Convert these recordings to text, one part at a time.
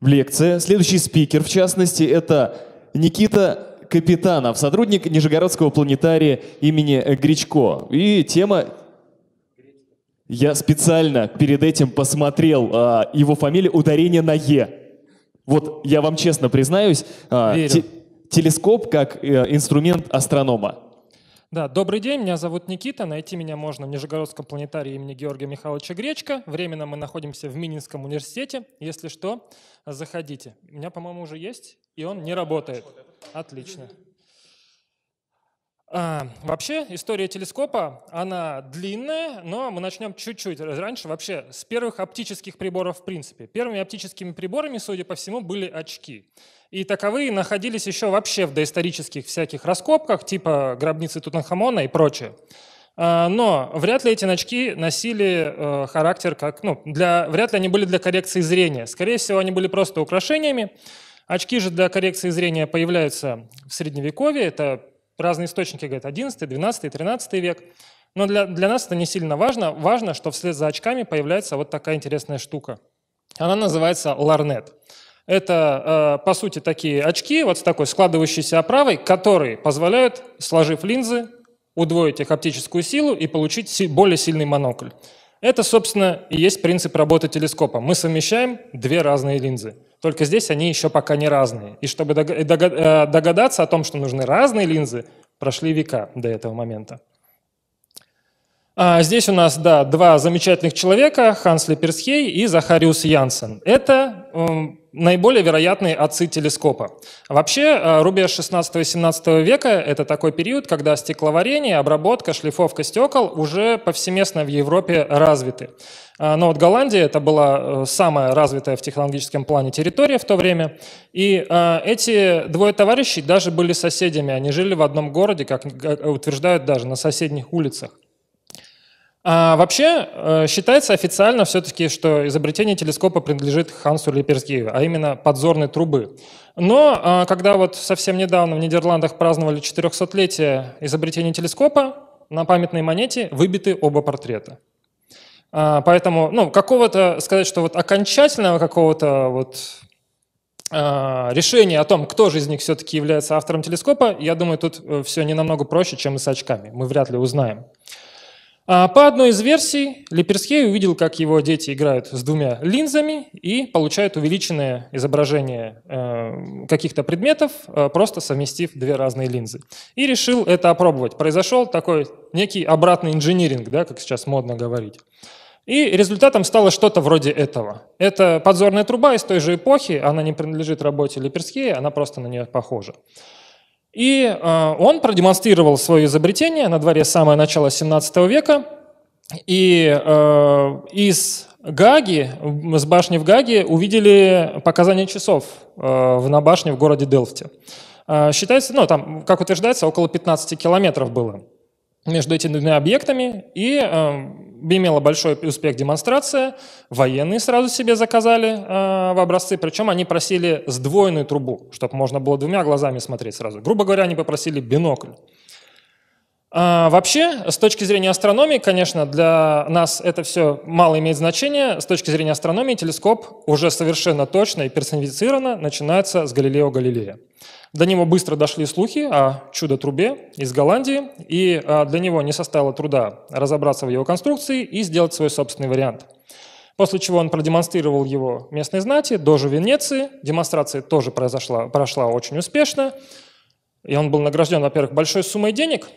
В лекции Следующий спикер, в частности, это Никита Капитанов, сотрудник Нижегородского планетария имени Гречко. И тема... Я специально перед этим посмотрел э, его фамилию, ударение на «е». Вот я вам честно признаюсь, э, те, телескоп как э, инструмент астронома. Да, добрый день, меня зовут Никита. Найти меня можно в Нижегородском планетарии имени Георгия Михайловича Гречка. Временно мы находимся в Мининском университете. Если что, заходите. У меня, по-моему, уже есть, и он не работает. Отлично. А, вообще история телескопа, она длинная, но мы начнем чуть-чуть раньше, вообще с первых оптических приборов в принципе. Первыми оптическими приборами, судя по всему, были очки. И таковые находились еще вообще в доисторических всяких раскопках, типа гробницы Тутанхамона и прочее. А, но вряд ли эти очки носили э, характер как... Ну, для, вряд ли они были для коррекции зрения. Скорее всего, они были просто украшениями. Очки же для коррекции зрения появляются в Средневековье. Это разные источники говорят 11, 12, 13 век. Но для, для нас это не сильно важно. Важно, что вслед за очками появляется вот такая интересная штука. Она называется ларнет. Это, э, по сути, такие очки вот с такой складывающейся оправой, которые позволяют, сложив линзы, удвоить их оптическую силу и получить более сильный монокль. Это, собственно, и есть принцип работы телескопа. Мы совмещаем две разные линзы – только здесь они еще пока не разные. И чтобы э, догадаться о том, что нужны разные линзы, прошли века до этого момента. А здесь у нас да, два замечательных человека, Ханс Леперсхей и Захариус Янсен. Это наиболее вероятные отцы телескопа. Вообще, э, рубеж 16-17 века — это такой период, когда стекловарение, обработка, шлифовка стекол уже повсеместно в Европе развиты. Э, но вот Голландия — это была э, самая развитая в технологическом плане территория в то время. И эти двое товарищей даже были соседями. Они жили в одном городе, как утверждают даже, на соседних улицах. А вообще э, считается официально все-таки, что изобретение телескопа принадлежит Хансу Лепергею, а именно подзорной трубы. Но а, когда вот совсем недавно в Нидерландах праздновали 400-летие изобретения телескопа, на памятной монете выбиты оба портрета. А, поэтому ну, какого-то, сказать, что вот окончательного какого-то вот а, решения о том, кто же из них все-таки является автором телескопа, я думаю, тут э, все не намного проще, чем и с очками. Мы вряд ли узнаем. А, по одной из версий, Леперсхей увидел, как его дети играют с двумя линзами и получают увеличенное изображение э, каких-то предметов, э, просто совместив две разные линзы. И решил это опробовать. Произошел такой некий обратный инжиниринг, да, как сейчас модно говорить. И результатом стало что-то вроде этого. Это подзорная труба из той же эпохи, она не принадлежит работе Леперсхея, она просто на нее похожа. И э, он продемонстрировал свое изобретение на дворе самое начало 17 века. И э, из Гаги, с башни в Гаге увидели показания часов э, на башне в городе Делфте. Э, считается, ну там, как утверждается, около 15 километров было между этими двумя объектами. И имела большой успех демонстрация, военные сразу себе заказали э, в образцы, причем они просили сдвоенную трубу, чтобы можно было двумя глазами смотреть сразу. Грубо говоря, они попросили бинокль. А, вообще, с точки зрения астрономии, конечно, для нас это все мало имеет значения. С точки зрения астрономии телескоп уже совершенно точно и персонифицированно начинается с Галилео Галилея. -Галилея. До него быстро дошли слухи о чудо-трубе из Голландии, и а, для него не составило труда разобраться в его конструкции и сделать свой собственный вариант. После чего он продемонстрировал его местной знати, дожу Венеции. Демонстрация тоже произошла, прошла очень успешно. И он был награжден, во-первых, большой суммой денег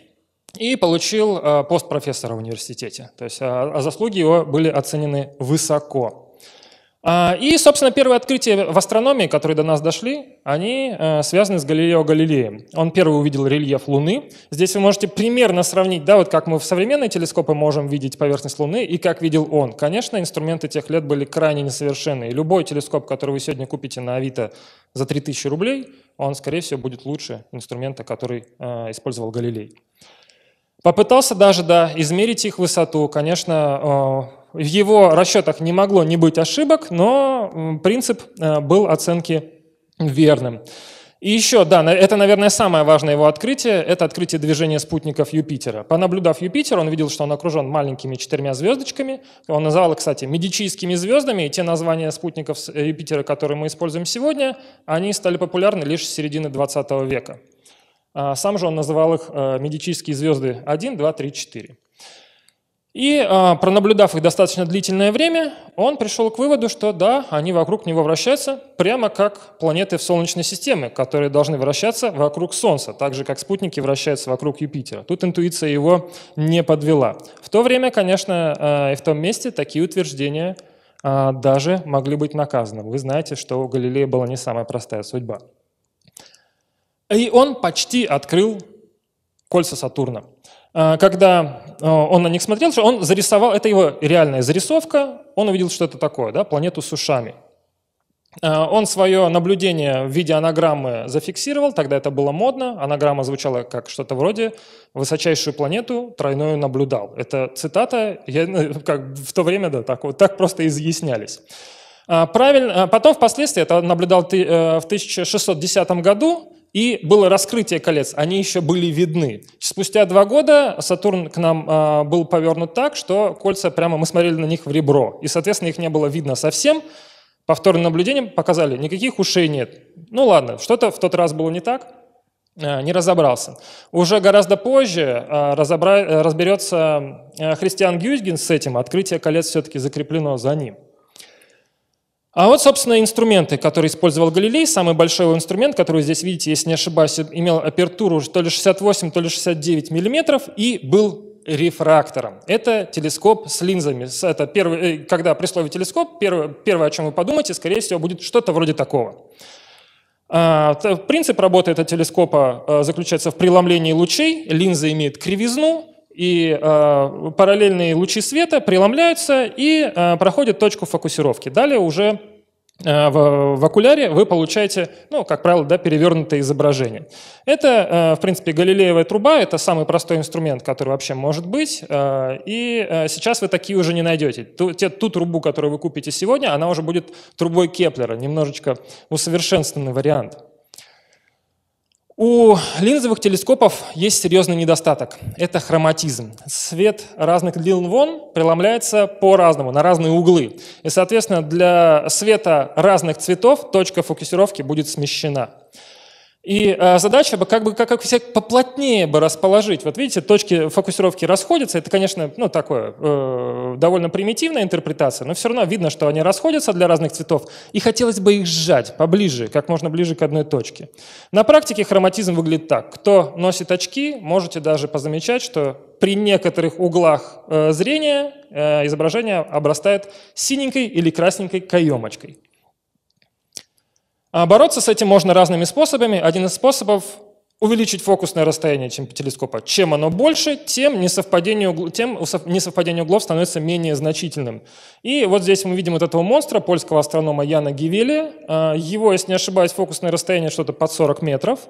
и получил а, пост профессора в университете. То есть а, заслуги его были оценены высоко. А, и, собственно, первые открытия в астрономии, которые до нас дошли, они э, связаны с Галилео Галилеем. Он первый увидел рельеф Луны. Здесь вы можете примерно сравнить, да, вот как мы в современные телескопы можем видеть поверхность Луны и как видел он. Конечно, инструменты тех лет были крайне несовершенны. И любой телескоп, который вы сегодня купите на Авито за 3000 рублей, он, скорее всего, будет лучше инструмента, который э, использовал Галилей. Попытался даже да, измерить их высоту. Конечно, э, в его расчетах не могло не быть ошибок, но принцип э, был оценки верным. И еще, да, это, наверное, самое важное его открытие, это открытие движения спутников Юпитера. Понаблюдав Юпитер, он видел, что он окружен маленькими четырьмя звездочками. Он называл их, кстати, медичийскими звездами, и те названия спутников э, Юпитера, которые мы используем сегодня, они стали популярны лишь с середины 20 века. А сам же он называл их э, медичийские звезды 1, 2, 3, 4. И а, пронаблюдав их достаточно длительное время, он пришел к выводу, что да, они вокруг него вращаются, прямо как планеты в Солнечной системе, которые должны вращаться вокруг Солнца, так же как спутники вращаются вокруг Юпитера. Тут интуиция его не подвела. В то время, конечно, а, и в том месте такие утверждения а, даже могли быть наказаны. Вы знаете, что у Галилея была не самая простая судьба. И он почти открыл кольца Сатурна. А, когда а, он на них смотрел, он зарисовал, это его реальная зарисовка, он увидел, что это такое, да, планету с ушами. А, он свое наблюдение в виде анаграммы зафиксировал, тогда это было модно, анаграмма звучала как что-то вроде «высочайшую планету тройную наблюдал». Это цитата, я, ну, как в то время да, так, вот, так просто изъяснялись. Правильно, потом впоследствии, это наблюдал э, в 1610 году, и было раскрытие колец, они еще были видны. Спустя два года Сатурн к нам э, был повернут так, что кольца прямо мы смотрели на них в ребро. И, соответственно, их не было видно совсем. Повторным наблюдением показали, никаких ушей нет. Ну ладно, что-то в тот раз было не так, э, не разобрался. Уже гораздо позже э, разобра... разберется э, Христиан Гюйгин с этим, открытие колец все-таки закреплено за ним. А вот, собственно, инструменты, которые использовал Галилей. Самый большой инструмент, который здесь видите, если не ошибаюсь, имел апертуру то ли 68, то ли 69 миллиметров и был рефрактором. Это телескоп с линзами. Это первый, э, когда при слове телескоп, первое, первое, о чем вы подумаете, скорее всего, будет что-то вроде такого. А, принцип работы этого телескопа э, заключается в преломлении лучей. Линза имеет кривизну, и э, параллельные лучи света преломляются и э, проходят точку фокусировки. Далее уже э, в, в окуляре вы получаете, ну, как правило, да, перевернутое изображение. Это, э, в принципе, галилеевая труба, это самый простой инструмент, который вообще может быть, э, и э, сейчас вы такие уже не найдете. Ту, те, ту трубу, которую вы купите сегодня, она уже будет трубой Кеплера, немножечко усовершенствованный вариант. У линзовых телескопов есть серьезный недостаток. Это хроматизм. Свет разных длин вон преломляется по-разному, на разные углы. И, соответственно, для света разных цветов точка фокусировки будет смещена. И э, задача бы как бы как, как все поплотнее бы расположить. Вот видите, точки фокусировки расходятся. Это, конечно, ну, такое э, довольно примитивная интерпретация, но все равно видно, что они расходятся для разных цветов. И хотелось бы их сжать поближе, как можно ближе к одной точке. На практике хроматизм выглядит так. Кто носит очки, можете даже позамечать, что при некоторых углах э, зрения э, изображение обрастает синенькой или красненькой каемочкой. А бороться с этим можно разными способами. Один из способов – увеличить фокусное расстояние телескопа. Чем оно больше, тем несовпадение, угл... тем несовпадение углов становится менее значительным. И вот здесь мы видим вот этого монстра, польского астронома Яна Гивели. А, его, если не ошибаюсь, фокусное расстояние что-то под 40 метров.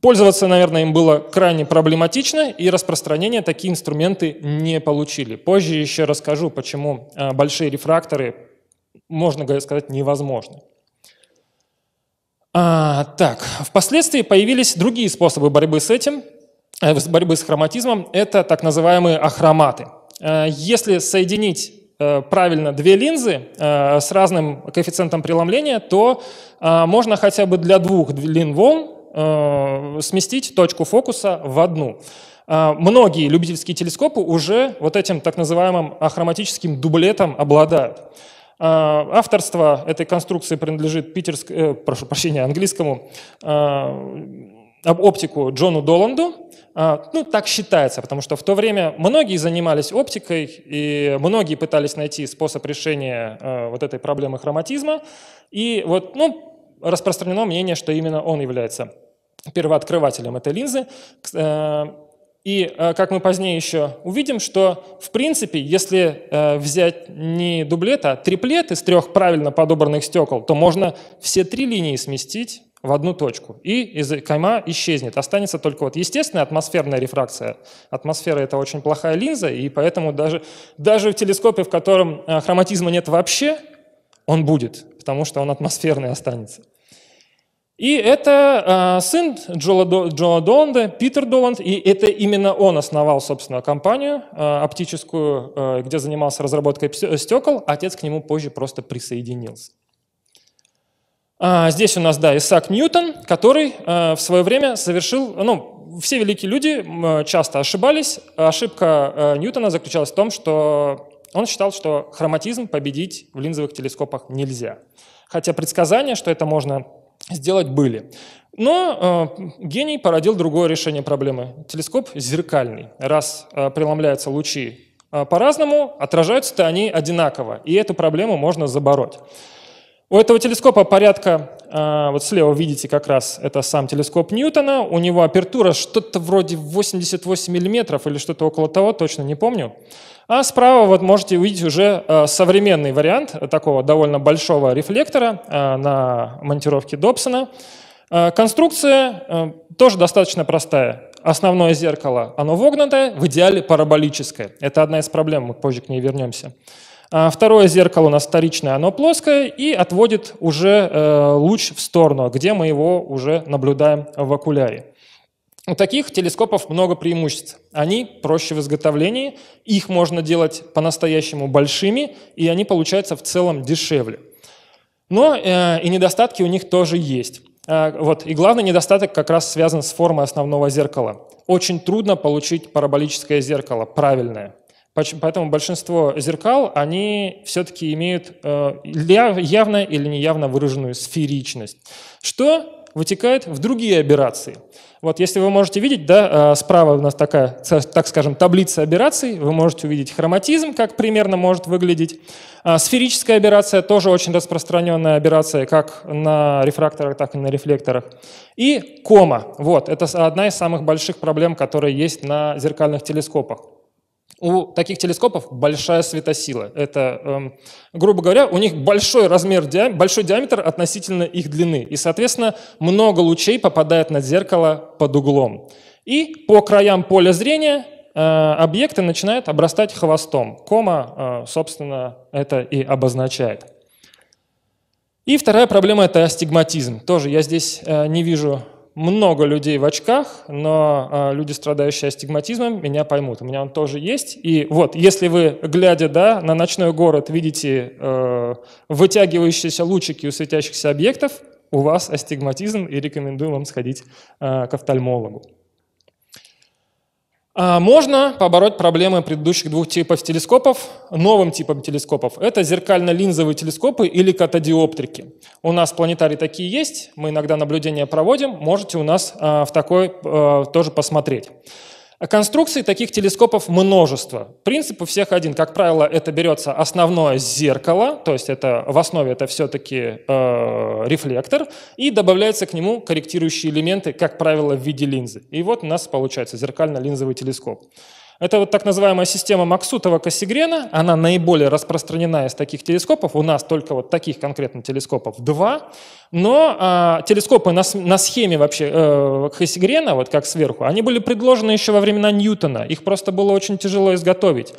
Пользоваться, наверное, им было крайне проблематично, и распространение такие инструменты не получили. Позже еще расскажу, почему а, большие рефракторы, можно сказать, невозможны. А, так, впоследствии появились другие способы борьбы с этим, э, борьбы с хроматизмом. Это так называемые ахроматы. Э, если соединить э, правильно две линзы с разным коэффициентом преломления, то можно хотя бы для двух длин волн сместить точку фокуса в одну. Многие любительские телескопы уже вот этим так называемым ахроматическим дублетом обладают. А, авторство этой конструкции принадлежит питерск... Э, прошу прощения, английскому а, оптику Джону Доланду. А, ну, так считается, потому что в то время многие занимались оптикой, и многие пытались найти способ решения вот этой проблемы хроматизма. И вот, ну, распространено мнение, что именно он является первооткрывателем этой линзы. Э, и э, как мы позднее еще увидим, что в принципе, если э, взять не дуплет, а триплет из трех правильно подобранных стекол, то можно все три линии сместить в одну точку. И из э, кайма исчезнет. Останется только вот естественная атмосферная рефракция. Атмосфера — это очень плохая линза, и поэтому даже, даже в телескопе, в котором хроматизма нет вообще, он будет, потому что он атмосферный останется. И это а, сын Джола, Доланда, Питер Доланд, и это именно он основал, собственно, компанию а, оптическую, а, где занимался разработкой стекол, отец к нему позже просто присоединился. здесь у нас, да, Исаак Ньютон, который в свое время совершил, ну, все великие люди часто ошибались. Ошибка Ньютона заключалась в том, что он считал, что хроматизм победить в линзовых телескопах нельзя. Хотя предсказание, что это можно сделать были. Но э, гений породил другое решение проблемы. Телескоп зеркальный. Раз э, преломляются лучи э, по-разному, отражаются-то они одинаково. И эту проблему можно забороть. У этого телескопа порядка, э, вот слева видите как раз, это сам телескоп Ньютона. У него апертура что-то вроде 88 миллиметров или что-то около того, точно не помню. А справа вот можете увидеть уже э, современный вариант такого довольно большого рефлектора э, на монтировке Добсона. Э, конструкция тоже достаточно простая. Основное зеркало, оно вогнутое, в идеале параболическое. Это одна из проблем, мы позже к ней вернемся. А второе зеркало у нас вторичное, оно плоское и отводит уже луч в сторону, где мы его уже наблюдаем в окуляре. У таких телескопов много преимуществ. Они проще в изготовлении, их можно делать по-настоящему большими, и они получаются в целом дешевле. Но э, и недостатки у них тоже есть. Э, вот. И главный недостаток как раз связан с формой основного зеркала. Очень трудно получить параболическое зеркало, правильное. Поэтому большинство зеркал, они все-таки имеют э, явно или неявно выраженную сферичность. Что вытекает в другие аберрации. Вот если вы можете видеть, да, а, справа у нас такая, так скажем, таблица аберраций, вы можете увидеть хроматизм, как примерно может выглядеть. А, сферическая аберрация тоже очень распространенная аберрация как на рефракторах, так и на рефлекторах. И кома, вот, это одна из самых больших проблем, которые есть на зеркальных телескопах. У таких телескопов большая светосила. Это, эм, грубо говоря, у них большой размер, диаметр, большой диаметр относительно их длины. И, соответственно, много лучей попадает на зеркало под углом. И по краям поля зрения э, объекты начинают обрастать хвостом. Кома, э, собственно, это и обозначает. И вторая проблема – это астигматизм. Тоже я здесь э, не вижу много людей в очках, но э, люди, страдающие астигматизмом, меня поймут. У меня он тоже есть. И вот, если вы, глядя да, на ночной город, видите э, вытягивающиеся лучики у светящихся объектов, у вас астигматизм, и рекомендую вам сходить э, к офтальмологу. А, можно побороть проблемы предыдущих двух типов телескопов новым типом телескопов. Это зеркально-линзовые телескопы или катодиоптрики. У нас планетарии такие есть, мы иногда наблюдения проводим, можете у нас а, в такой а, тоже посмотреть. А конструкций таких телескопов множество. Принцип у всех один. Как правило, это берется основное зеркало, то есть это, в основе это все-таки э, рефлектор, и добавляются к нему корректирующие элементы, как правило, в виде линзы. И вот у нас получается зеркально-линзовый телескоп. Это вот так называемая система Максутова-Кассигрена, она наиболее распространена из таких телескопов, у нас только вот таких конкретно телескопов два, но а, телескопы на, на схеме вообще э, Кассигрена, вот как сверху, они были предложены еще во времена Ньютона, их просто было очень тяжело изготовить.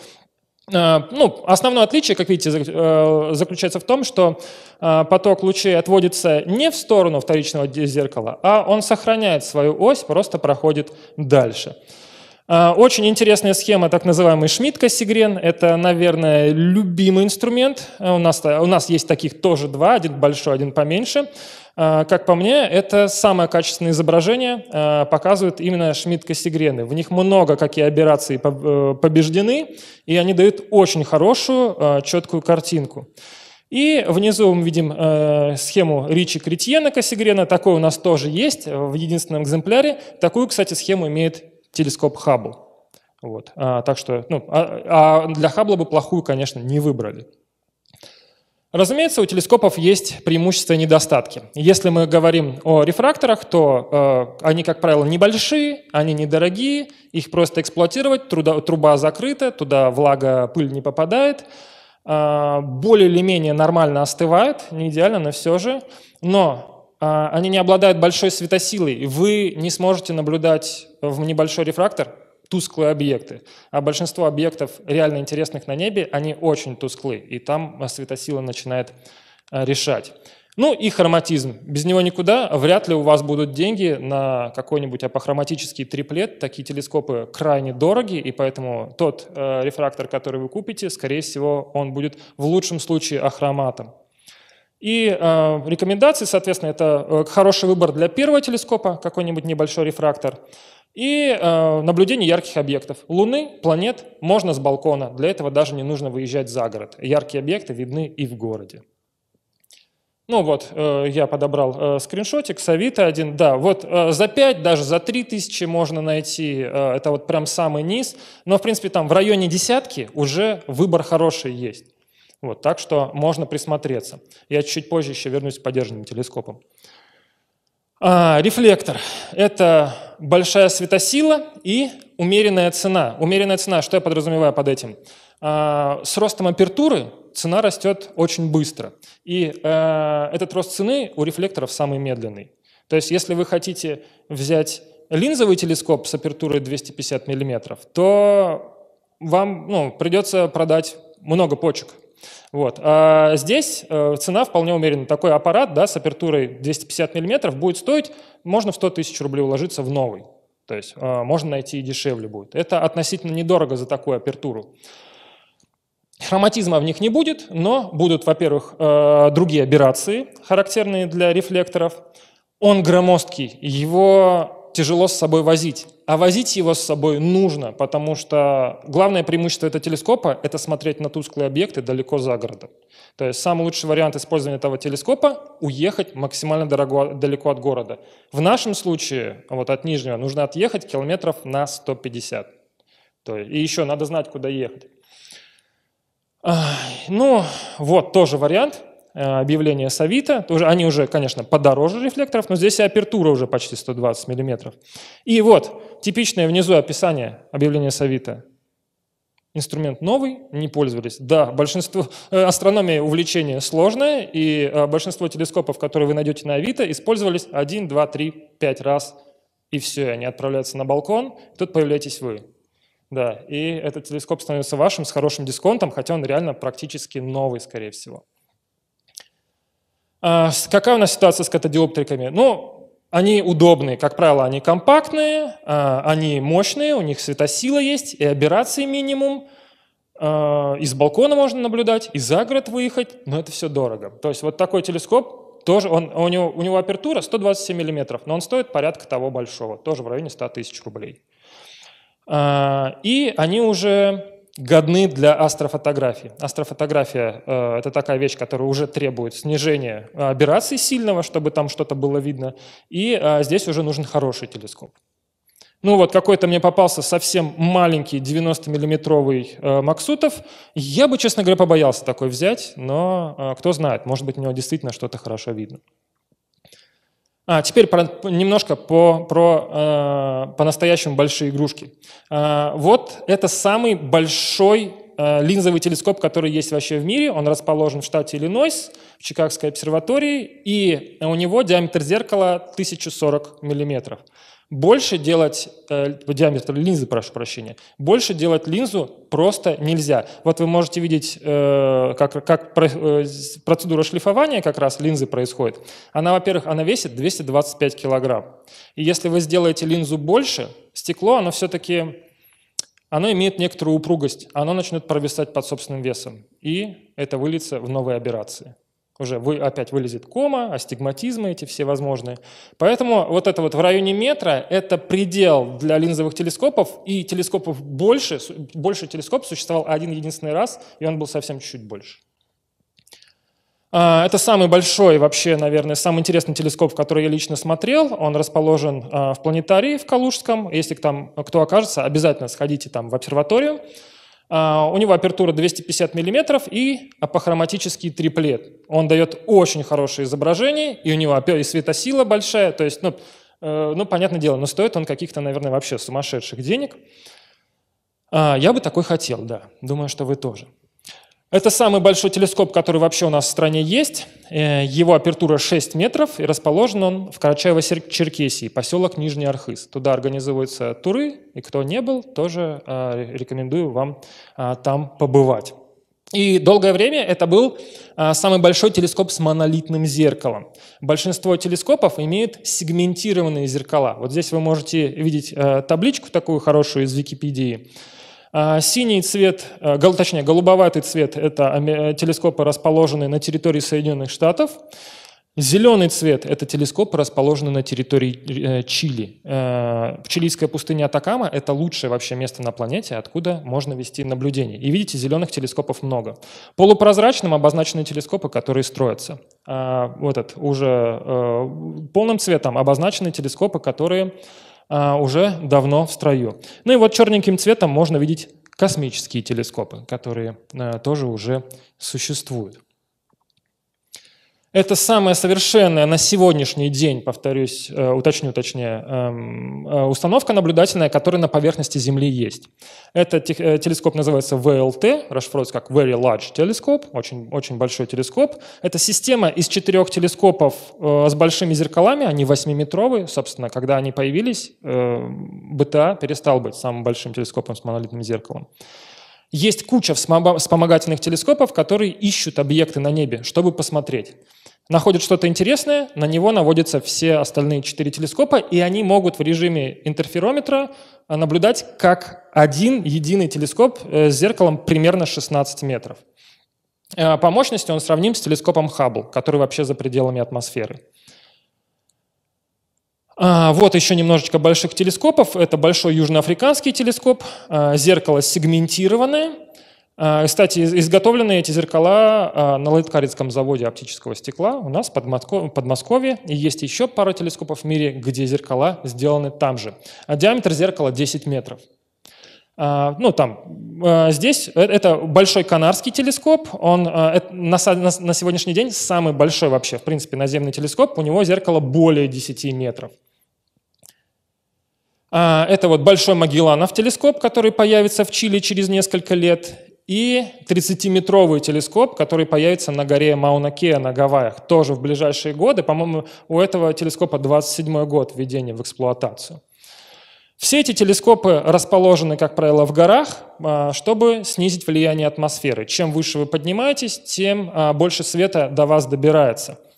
А, ну, основное отличие, как видите, э, заключается в том, что а, поток лучей отводится не в сторону вторичного зеркала, а он сохраняет свою ось, просто проходит дальше. А, очень интересная схема, так называемый Шмидт-Кассигрен. Это, наверное, любимый инструмент. А, у нас, у нас есть таких тоже два, один большой, один поменьше. А, как по мне, это самое качественное изображение, показывают именно Шмидт-Кассигрены. В них много какие операции э, побеждены, и они дают очень хорошую, четкую картинку. И внизу мы видим э, схему Ричи Кретьена Кассигрена. Такой у нас тоже есть в единственном экземпляре. Такую, кстати, схему имеет телескоп Хаббл. Вот. А, так что, ну, а, а для Хаббла бы плохую, конечно, не выбрали. Разумеется, у телескопов есть преимущества и недостатки. Если мы говорим о рефракторах, то э, они, как правило, небольшие, они недорогие, их просто эксплуатировать, труда, труба закрыта, туда влага, пыль не попадает, э, более или менее нормально остывает, не идеально, но все же. Но а, они не обладают большой светосилой, и вы не сможете наблюдать в небольшой рефрактор тусклые объекты. А большинство объектов, реально интересных на небе, они очень тусклые, и там светосила начинает а, решать. Ну и хроматизм. Без него никуда. Вряд ли у вас будут деньги на какой-нибудь апохроматический триплет. Такие телескопы крайне дороги, и поэтому тот э, рефрактор, который вы купите, скорее всего, он будет в лучшем случае ахроматом. И э, рекомендации, соответственно, это э, хороший выбор для первого телескопа, какой-нибудь небольшой рефрактор, и э, наблюдение ярких объектов. Луны, планет можно с балкона, для этого даже не нужно выезжать за город. Яркие объекты видны и в городе. Ну вот, э, я подобрал э, скриншотик с Авито один. Да, вот э, за 5, даже за 3 тысячи можно найти, э, это вот прям самый низ. Но, в принципе, там в районе десятки уже выбор хороший есть. Вот, так что можно присмотреться. Я чуть позже еще вернусь к подержанным телескопам. А, рефлектор – это большая светосила и умеренная цена. Умеренная цена, что я подразумеваю под этим? А, с ростом апертуры цена растет очень быстро. И а, этот рост цены у рефлекторов самый медленный. То есть если вы хотите взять линзовый телескоп с апертурой 250 мм, то вам ну, придется продать много почек вот. А здесь э, цена вполне умерена. Такой аппарат да, с апертурой 250 мм будет стоить, можно в 100 тысяч рублей уложиться в новый. То есть э, можно найти и дешевле будет. Это относительно недорого за такую апертуру. Хроматизма в них не будет, но будут, во-первых, э, другие аберрации, характерные для рефлекторов. Он громоздкий, его тяжело с собой возить. А возить его с собой нужно, потому что главное преимущество этого телескопа – это смотреть на тусклые объекты далеко за городом. То есть самый лучший вариант использования этого телескопа – уехать максимально дорого, далеко от города. В нашем случае, вот от Нижнего, нужно отъехать километров на 150. То есть, и еще надо знать, куда ехать. Ну, вот тоже вариант – Э, объявление с Авито. Тоже, они уже, конечно, подороже рефлекторов, но здесь и апертура уже почти 120 мм. И вот типичное внизу описание объявления с Авито. Инструмент новый, не пользовались. Да, большинство, э, астрономия увлечение сложное, и э, большинство телескопов, которые вы найдете на Авито, использовались 1, 2, 3, 5 раз, и все, они отправляются на балкон, тут появляетесь вы. Да, и этот телескоп становится вашим с хорошим дисконтом, хотя он реально практически новый, скорее всего. А, какая у нас ситуация с катодиоптриками? Ну, они удобные, как правило, они компактные, а, они мощные, у них светосила есть и аберрации минимум. А, из балкона можно наблюдать, и за город выехать, но это все дорого. То есть вот такой телескоп, тоже он, у, него, у него апертура 127 мм, но он стоит порядка того большого, тоже в районе 100 тысяч рублей. И они уже годны для астрофотографии. Астрофотография э, – это такая вещь, которая уже требует снижения э, операции сильного, чтобы там что-то было видно, и э, здесь уже нужен хороший телескоп. Ну вот, какой-то мне попался совсем маленький 90-миллиметровый э, Максутов. Я бы, честно говоря, побоялся такой взять, но э, кто знает, может быть, у него действительно что-то хорошо видно. А, теперь про, немножко по, про э, по-настоящему большие игрушки. Э, вот это самый большой э, линзовый телескоп, который есть вообще в мире. Он расположен в штате Иллинойс, в Чикагской обсерватории, и у него диаметр зеркала 1040 миллиметров больше делать, э, диаметр линзы, прошу прощения, больше делать линзу просто нельзя. Вот вы можете видеть, э, как, как про, э, процедура шлифования как раз линзы происходит. Она, во-первых, она весит 225 килограмм. И если вы сделаете линзу больше, стекло, оно все-таки, оно имеет некоторую упругость, оно начнет провисать под собственным весом. И это выльется в новые операции. Уже вы, опять вылезет кома, астигматизмы эти все возможные. Поэтому вот это вот в районе метра – это предел для линзовых телескопов, и телескопов больше, больше телескоп существовал один единственный раз, и он был совсем чуть-чуть больше. А, это самый большой, вообще, наверное, самый интересный телескоп, который я лично смотрел. Он расположен а, в планетарии в Калужском. Если там кто окажется, обязательно сходите там в обсерваторию. А, у него апертура 250 мм и апохроматический триплет. Он дает очень хорошее изображение, и у него и светосила большая, то есть, ну, э, ну, понятное дело, но стоит он каких-то, наверное, вообще сумасшедших денег. А, я бы такой хотел, да. Думаю, что вы тоже. Это самый большой телескоп, который вообще у нас в стране есть. Э, его апертура 6 метров, и расположен он в Карачаево-Черкесии, поселок Нижний Архыз. Туда организуются туры, и кто не был, тоже э, рекомендую вам э, там побывать. И долгое время это был самый большой телескоп с монолитным зеркалом. Большинство телескопов имеют сегментированные зеркала. Вот здесь вы можете видеть табличку такую хорошую из Википедии – а, синий цвет, а, точнее, голубоватый цвет – это э, телескопы, расположенные на территории Соединенных Штатов. Зеленый цвет – это телескопы, расположенные на территории э, Чили. Э, Чилийская пустыня Атакама – это лучшее вообще место на планете, откуда можно вести наблюдение. И видите, зеленых телескопов много. Полупрозрачным обозначены телескопы, которые строятся. А, вот этот уже полным цветом обозначены телескопы, которые а, уже давно в строю. Ну и вот черненьким цветом можно видеть космические телескопы, которые а, тоже уже существуют. Это самая совершенная на сегодняшний день, повторюсь, э, уточню точнее, эм, э, установка наблюдательная, которая на поверхности Земли есть. Этот э, телескоп называется VLT, расшифровывается как Very Large Telescope, очень, очень большой телескоп. Это система из четырех телескопов с большими зеркалами, они 8-метровые. Собственно, когда они появились, БТА перестал быть самым большим телескопом с монолитным зеркалом. Есть куча вспомогательных телескопов, которые ищут объекты на небе, чтобы посмотреть находит что-то интересное, на него наводятся все остальные четыре телескопа, и они могут в режиме интерферометра э, наблюдать, как один единый телескоп э, с зеркалом примерно 16 метров. Э, по мощности он сравним с телескопом Хаббл, который вообще за пределами атмосферы. А, вот еще немножечко больших телескопов. Это большой южноафриканский телескоп, зеркало сегментированное, а, кстати, изготовлены эти зеркала а, на Лыткарицком заводе оптического стекла у нас в Подмосковье. И есть еще пара телескопов в мире, где зеркала сделаны там же. А диаметр зеркала 10 метров. Ну, там, здесь э, это большой канарский телескоп. Он на сегодняшний день самый большой вообще, в принципе, наземный телескоп. У него зеркало более 10 метров. Это вот Большой Магелланов телескоп, который появится в Чили через несколько лет и 30-метровый телескоп, который появится на горе Мауна-Кеа на Гавайях, тоже в ближайшие годы. По-моему, у этого телескопа 27 год введения в эксплуатацию. Все эти телескопы расположены, как правило, в горах, а, чтобы снизить влияние атмосферы. Чем выше вы поднимаетесь, тем а, больше света до вас добирается –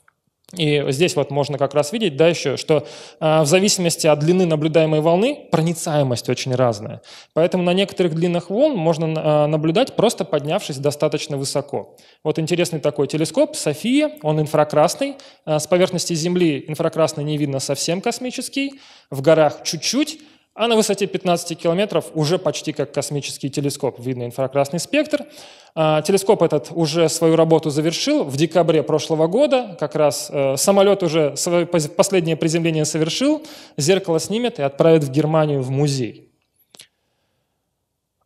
и здесь вот можно как раз видеть, да, еще, что э, в зависимости от длины наблюдаемой волны проницаемость очень разная. Поэтому на некоторых длинных волн можно э, наблюдать, просто поднявшись достаточно высоко. Вот интересный такой телескоп София, он инфракрасный. Э, с поверхности Земли инфракрасный не видно совсем космический. В горах чуть-чуть, а на высоте 15 километров уже почти как космический телескоп видно инфракрасный спектр. А, телескоп этот уже свою работу завершил в декабре прошлого года. Как раз э, самолет уже свое последнее приземление совершил, зеркало снимет и отправит в Германию в музей.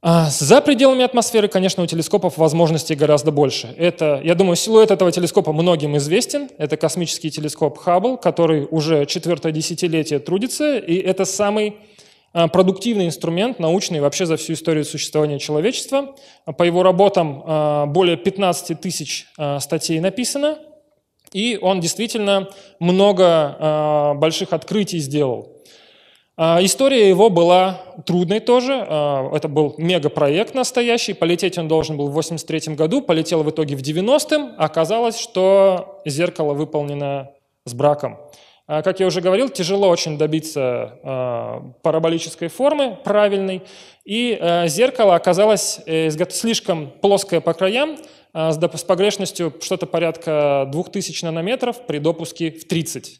А, за пределами атмосферы, конечно, у телескопов возможностей гораздо больше. Это, я думаю, силуэт этого телескопа многим известен. Это космический телескоп Хаббл, который уже четвертое десятилетие трудится, и это самый а, продуктивный инструмент научный вообще за всю историю существования человечества. А, по его работам а, более 15 тысяч статей написано, и он действительно много больших открытий сделал. История его была трудной тоже. Это был мегапроект настоящий. Полететь он должен был в 83 году, полетел в итоге в 90-м. Оказалось, что зеркало выполнено с браком. А, как я уже говорил, тяжело очень добиться а, параболической формы правильной, и а, зеркало оказалось э, слишком плоское по краям, с погрешностью что-то порядка 2000 нанометров при допуске в 30.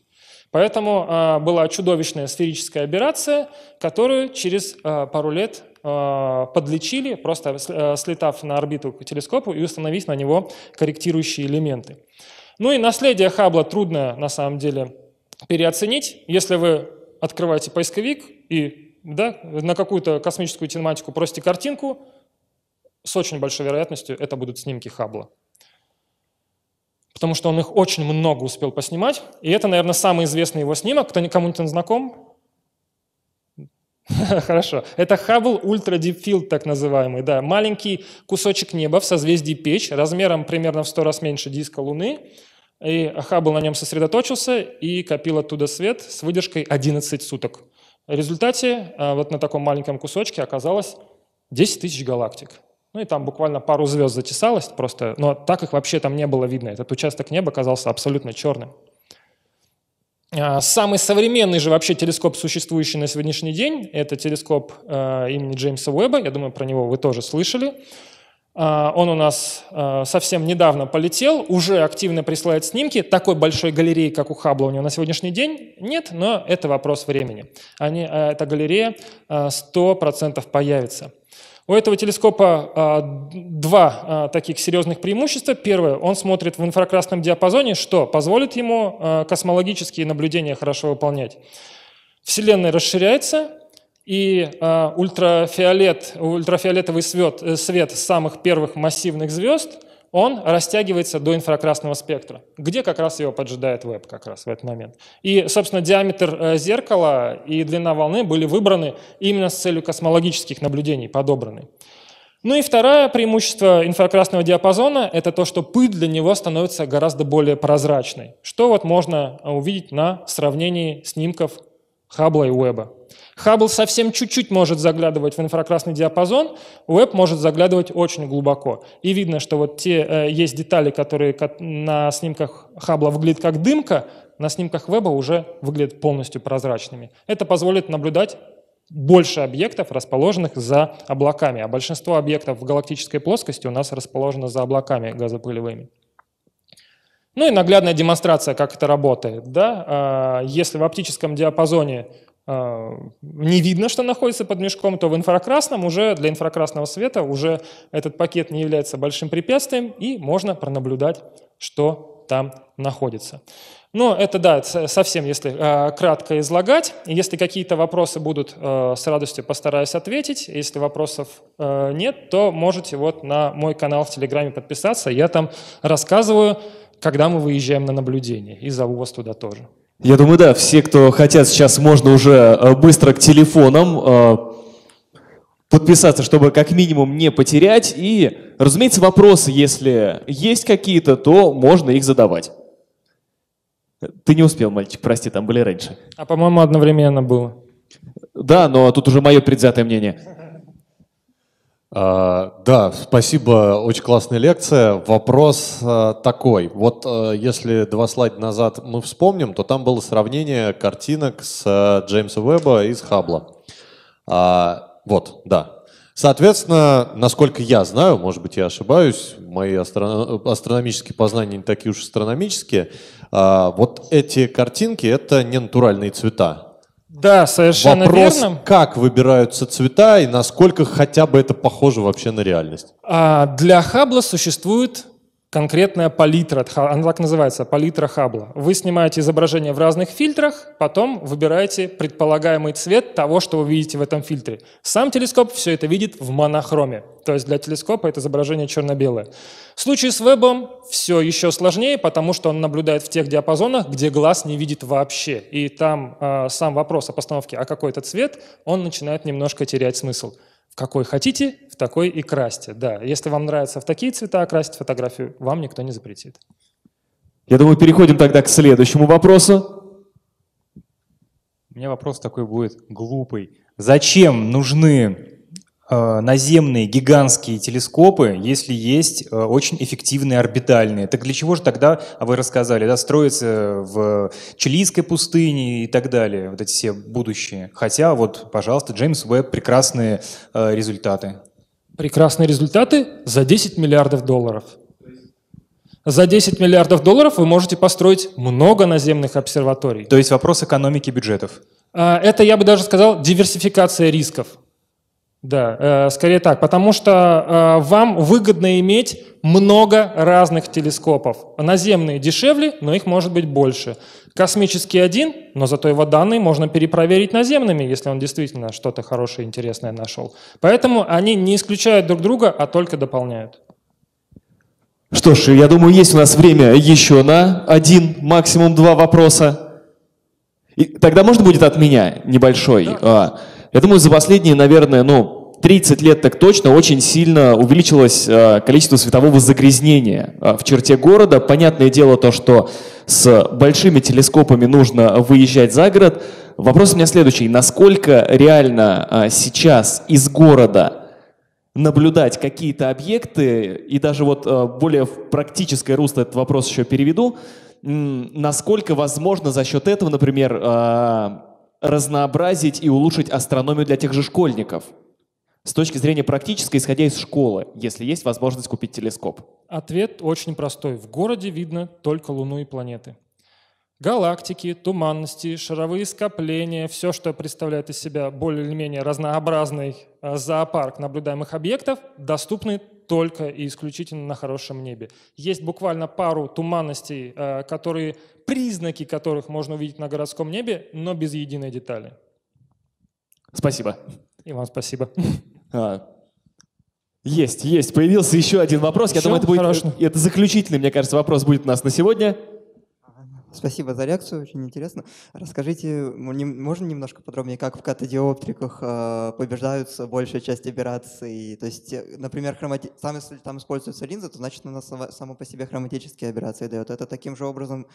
Поэтому была чудовищная сферическая аберрация, которую через пару лет подлечили, просто слетав на орбиту к телескопу и установив на него корректирующие элементы. Ну и наследие Хаббла трудно на самом деле переоценить, если вы открываете поисковик и да, на какую-то космическую тематику просите картинку, с очень большой вероятностью это будут снимки Хаббла. Потому что он их очень много успел поснимать. И это, наверное, самый известный его снимок. Кто кому-нибудь он знаком? Хорошо. Это Хаббл Ультра Дипфилд, так называемый. Да, маленький кусочек неба в созвездии Печь, размером примерно в сто раз меньше диска Луны. И Ахаббл на нем сосредоточился и копил оттуда свет с выдержкой 11 суток. В результате а, вот на таком маленьком кусочке оказалось 10 тысяч галактик. Ну и там буквально пару звезд зачесалось просто, но так их вообще там не было видно. Этот участок неба казался абсолютно черным. А, самый современный же вообще телескоп, существующий на сегодняшний день, это телескоп а, имени Джеймса Уэбба. Я думаю, про него вы тоже слышали. А, он у нас а, совсем недавно полетел, уже активно присылает снимки. Такой большой галереи, как у Хаббла, у него на сегодняшний день нет, но это вопрос времени. Они, а, эта галерея 100% появится. У этого телескопа два таких серьезных преимущества. Первое, он смотрит в инфракрасном диапазоне, что позволит ему космологические наблюдения хорошо выполнять. Вселенная расширяется, и э, ультрафиолет, ультрафиолетовый свет, э, свет самых первых массивных звезд, он растягивается до инфракрасного спектра, где как раз его поджидает веб как раз в этот момент. И, собственно, диаметр э, зеркала и длина волны были выбраны именно с целью космологических наблюдений, подобраны. Ну и второе преимущество инфракрасного диапазона – это то, что пыль для него становится гораздо более прозрачной, что вот можно э, увидеть на сравнении снимков Хаббла и Уэбба. Хаббл совсем чуть-чуть может заглядывать в инфракрасный диапазон, Уэбб может заглядывать очень глубоко. И видно, что вот те э, есть детали, которые на снимках Хаббла выглядят как дымка, на снимках Веба уже выглядят полностью прозрачными. Это позволит наблюдать больше объектов, расположенных за облаками, а большинство объектов в галактической плоскости у нас расположено за облаками газопылевыми. Ну и наглядная демонстрация, как это работает. Да? А, если в оптическом диапазоне а, не видно, что находится под мешком, то в инфракрасном уже для инфракрасного света уже этот пакет не является большим препятствием, и можно пронаблюдать, что там находится. Но это, да, совсем если а, кратко излагать. Если какие-то вопросы будут, с радостью постараюсь ответить. Если вопросов нет, то можете вот на мой канал в Телеграме подписаться. Я там рассказываю когда мы выезжаем на наблюдение, и за увоз туда тоже. Я думаю, да, все, кто хотят, сейчас можно уже э, быстро к телефонам э, подписаться, чтобы как минимум не потерять. И, разумеется, вопросы, если есть какие-то, то можно их задавать. Ты не успел, мальчик, прости, там были раньше. А, по-моему, одновременно было. Да, но тут уже мое предвзятое мнение. А, да, спасибо, очень классная лекция. Вопрос а, такой. Вот э, если два слайда назад мы вспомним, то там было сравнение картинок с э, Джеймса Уэбба и с Хаббла. А, вот, да. Соответственно, насколько я знаю, может быть, я ошибаюсь, мои астроном... астрономические познания не такие уж астрономические, вот эти картинки — это не натуральные цвета. Да, совершенно Вопрос, верно. как выбираются цвета и насколько хотя бы это похоже вообще на реальность? А для хабла существует конкретная палитра, она так называется, палитра Хаббла. Вы снимаете изображение в разных фильтрах, потом выбираете предполагаемый цвет того, что вы видите в этом фильтре. Сам телескоп все это видит в монохроме, то есть для телескопа это изображение черно-белое. В случае с вебом все еще сложнее, потому что он наблюдает в тех диапазонах, где глаз не видит вообще. И там э, сам вопрос о постановке, а какой это цвет, он начинает немножко терять смысл какой хотите, в такой и красьте. Да, если вам нравится в такие цвета красить фотографию, вам никто не запретит. Я думаю, переходим тогда к следующему вопросу. У меня вопрос такой будет глупый. Зачем нужны Э, наземные гигантские телескопы, если есть э, очень эффективные орбитальные. Так для чего же тогда, а вы рассказали, да, строятся в Чилийской пустыне и так далее, вот эти все будущие. Хотя вот, пожалуйста, Джеймс Уэбб, прекрасные э, результаты. Прекрасные результаты за 10 миллиардов долларов. За 10 миллиардов долларов вы можете построить много наземных обсерваторий. То есть вопрос экономики бюджетов. А, это, я бы даже сказал, диверсификация рисков. Да, э, скорее так, потому что э, вам выгодно иметь много разных телескопов. Наземные дешевле, но их может быть больше. Космический один, но зато его данные можно перепроверить наземными, если он действительно что-то хорошее, интересное нашел. Поэтому они не исключают друг друга, а только дополняют. Что ж, я думаю, есть у нас время еще на один, максимум два вопроса. И тогда можно будет от меня небольшой? Да. А, я думаю, за последние, наверное, ну, 30 лет так точно очень сильно увеличилось э, количество светового загрязнения э, в черте города. Понятное дело то, что с большими телескопами нужно выезжать за город. Вопрос у меня следующий. Насколько реально э, сейчас из города наблюдать какие-то объекты, и даже вот более в практическое русло этот вопрос еще переведу, насколько возможно за счет этого, например, разнообразить и улучшить астрономию для тех же школьников – с точки зрения практической, исходя из школы, если есть возможность купить телескоп? Ответ очень простой. В городе видно только Луну и планеты. Галактики, туманности, шаровые скопления, все, что представляет из себя более или менее разнообразный э, зоопарк наблюдаемых объектов, доступны только и исключительно на хорошем небе. Есть буквально пару туманностей, э, которые, признаки которых можно увидеть на городском небе, но без единой детали. Спасибо. И вам спасибо. А. Есть, есть. Появился еще один вопрос. Еще? Я думаю, это будет Хорошо. это заключительный, мне кажется, вопрос будет у нас на сегодня. Спасибо за реакцию, очень интересно. Расскажите, можно немножко подробнее, как в катодиоптриках э, побеждаются большая часть операций? То есть, э, например, хромати... там, если там используется линза, то значит она сама по себе хроматические операции дает. Это таким же образом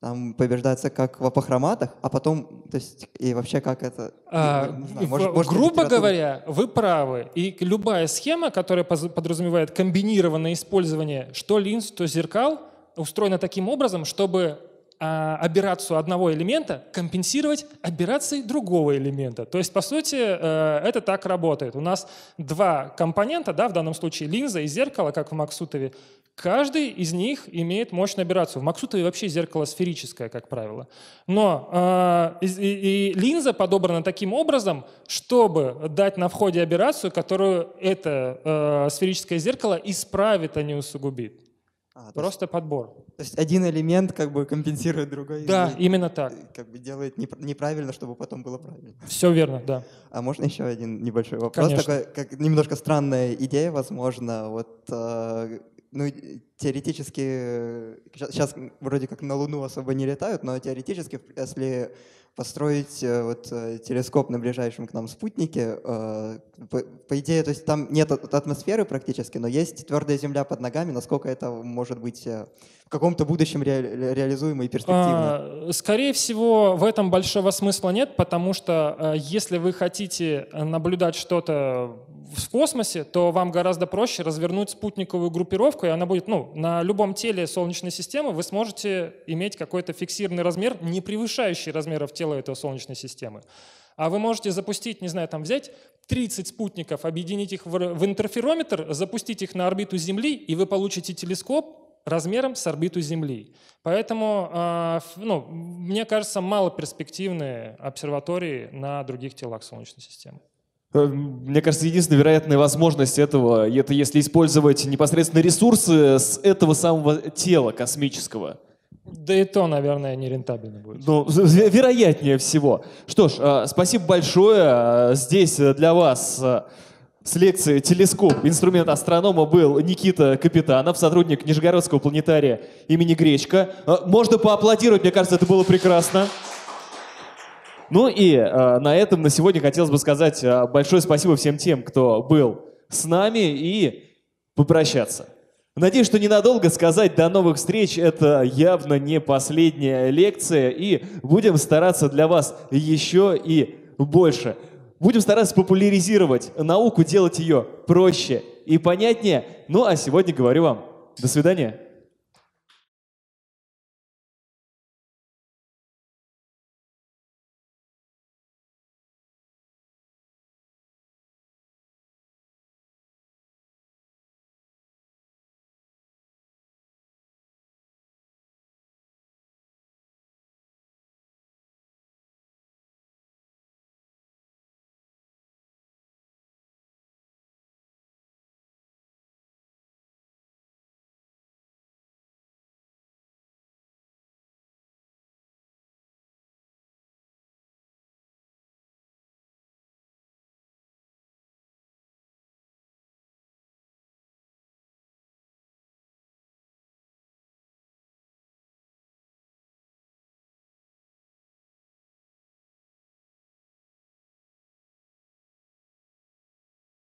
там побеждается как в апохроматах, а потом, то есть, и вообще как это... А, знаю, может, в, может, грубо литература... говоря, вы правы. И любая схема, которая подразумевает комбинированное использование что линз, что зеркал, устроена таким образом, чтобы аберрацию одного элемента компенсировать аберрацией другого элемента. То есть, по сути, э, это так работает. У нас два компонента, да, в данном случае линза и зеркало, как в Максутове, каждый из них имеет мощную аберрацию. В Максутове вообще зеркало сферическое, как правило. Но э, и, линза подобрана таким образом, чтобы дать на входе аберрацию, которую это э, сферическое зеркало исправит, а не усугубит. А, Просто есть, подбор. То есть один элемент как бы компенсирует другой. Да, и, именно так. Э, как бы делает неправильно, чтобы потом было правильно. Все верно, да. А можно еще один небольшой вопрос? Конечно. Такой, как немножко странная идея, возможно, вот э, ну, теоретически, сейчас э, вроде как на Луну особо не летают, но теоретически, если построить э, вот, э, телескоп на ближайшем к нам спутнике. Э, по, идее, то есть там нет атмосферы практически, но есть твердая земля под ногами. Насколько это может быть в каком-то будущем ре, реализуемо и перспективно? А, скорее всего, в этом большого смысла нет, потому что если вы хотите наблюдать что-то в космосе, то вам гораздо проще развернуть спутниковую группировку, и она будет ну, на любом теле Солнечной системы, вы сможете иметь какой-то фиксированный размер, не превышающий размеров тела делают у Солнечной системы. А вы можете запустить, не знаю, там взять 30 спутников, объединить их в интерферометр, запустить их на орбиту Земли, и вы получите телескоп, размером с орбиту Земли. Поэтому, а, ну, мне кажется, мало перспективные обсерватории на других телах Солнечной системы. Э, мне кажется, единственная вероятная возможность этого — это если использовать непосредственно ресурсы с этого самого тела космического. Да и то, наверное, рентабельно будет. Ну, вероятнее всего. Что ж, а, спасибо большое. А, здесь для вас а, с лекции «Телескоп. Инструмент астронома» был Никита Капитанов, сотрудник Нижегородского планетария имени Гречка. Можно поаплодировать, мне кажется, это было прекрасно. Ну и на этом на сегодня хотелось бы сказать большое спасибо всем тем, кто был с нами и попрощаться. Надеюсь, что ненадолго сказать «до новых встреч» — это явно не последняя лекция, и будем стараться для вас еще и больше. Будем стараться популяризировать науку, делать ее проще и понятнее. Ну а сегодня говорю вам до свидания.